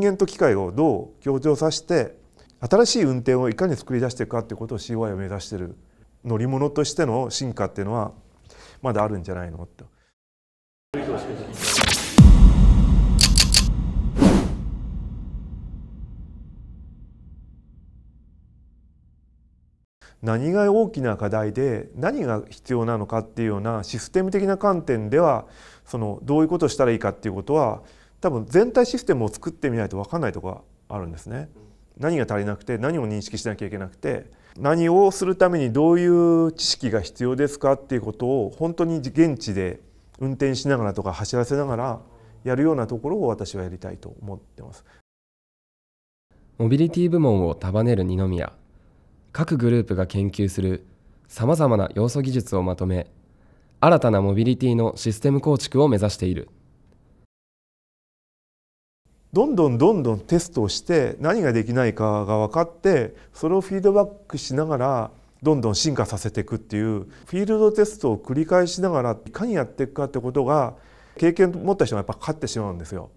人間と機械をどう協調させて新しい運転をいかに作り出していくかということを CY を目指している乗り物としての進化っていうのはまだあるんじゃないのと。何が大きな課題で何が必要なのかっていうようなシステム的な観点ではそのどういうことをしたらいいかっていうことは多分全体システムを作ってみないと分かんないとこがあるんですね。何が足りなくて何を認識しなきゃいけなくて何をするためにどういう知識が必要ですかっていうことを本当に現地で運転しながらとか走らせながらやるようなところを私はやりたいと思ってます。モビリティ部門を束ねる二宮各グループが研究するさまざまな要素技術をまとめ新たなモビリティのシステム構築を目指している。どんどんどんどんテストをして何ができないかが分かってそれをフィードバックしながらどんどん進化させていくっていうフィールドテストを繰り返しながらいかにやっていくかってことが経験持った人がやっぱ勝ってしまうんですよ。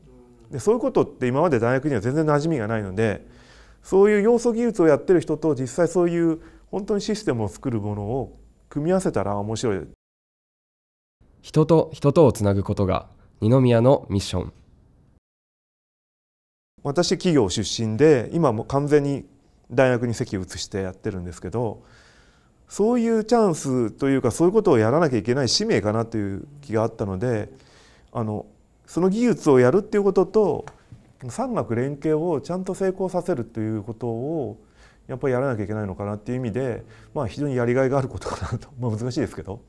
でそういうことって今まで大学には全然馴染みがないのでそういう要素技術をやってる人と実際そういう本当にシステムを作るものを組み合わせたら面白い人と人とをつなぐことが二宮のミッション私企業出身で今も完全に大学に席を移してやってるんですけどそういうチャンスというかそういうことをやらなきゃいけない使命かなという気があったのであのその技術をやるっていうことと産学連携をちゃんと成功させるということをやっぱりやらなきゃいけないのかなっていう意味で、まあ、非常にやりがいがあることかなと、まあ、難しいですけど。